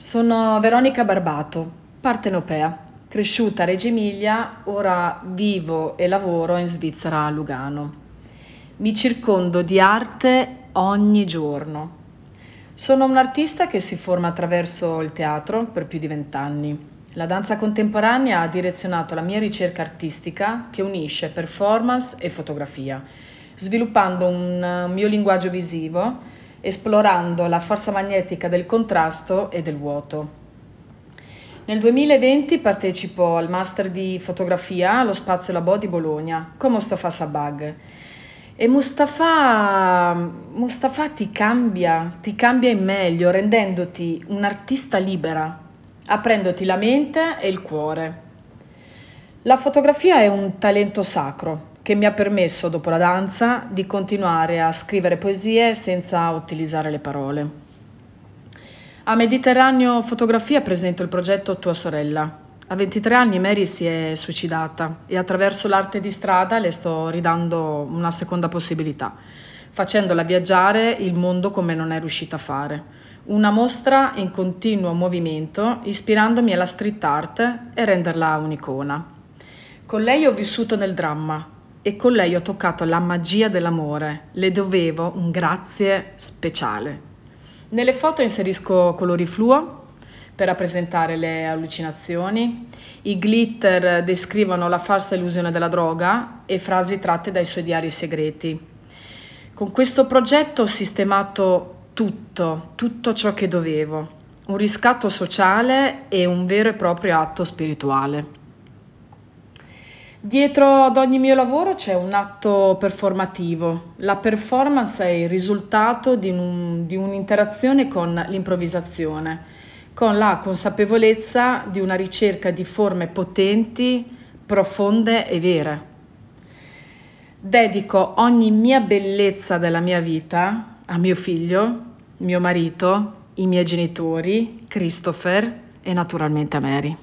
Sono Veronica Barbato, partenopea, cresciuta a Reggio Emilia, ora vivo e lavoro in Svizzera a Lugano. Mi circondo di arte ogni giorno. Sono un'artista che si forma attraverso il teatro per più di vent'anni. La danza contemporanea ha direzionato la mia ricerca artistica che unisce performance e fotografia, sviluppando un mio linguaggio visivo esplorando la forza magnetica del contrasto e del vuoto. Nel 2020 partecipo al Master di Fotografia allo Spazio Labo di Bologna con Mustafa Sabag. E Mustafa, Mustafa ti cambia, ti cambia in meglio, rendendoti un'artista libera, aprendoti la mente e il cuore. La fotografia è un talento sacro, che mi ha permesso, dopo la danza, di continuare a scrivere poesie senza utilizzare le parole. A Mediterraneo Fotografia presento il progetto Tua sorella. A 23 anni Mary si è suicidata e attraverso l'arte di strada le sto ridando una seconda possibilità, facendola viaggiare il mondo come non è riuscita a fare. Una mostra in continuo movimento, ispirandomi alla street art e renderla un'icona. Con lei ho vissuto nel dramma, e con lei ho toccato la magia dell'amore, le dovevo un grazie speciale. Nelle foto inserisco colori fluo per rappresentare le allucinazioni, i glitter descrivono la falsa illusione della droga e frasi tratte dai suoi diari segreti. Con questo progetto ho sistemato tutto, tutto ciò che dovevo, un riscatto sociale e un vero e proprio atto spirituale. Dietro ad ogni mio lavoro c'è un atto performativo. La performance è il risultato di, un, di un'interazione con l'improvvisazione, con la consapevolezza di una ricerca di forme potenti, profonde e vere. Dedico ogni mia bellezza della mia vita a mio figlio, mio marito, i miei genitori, Christopher e naturalmente a Mary.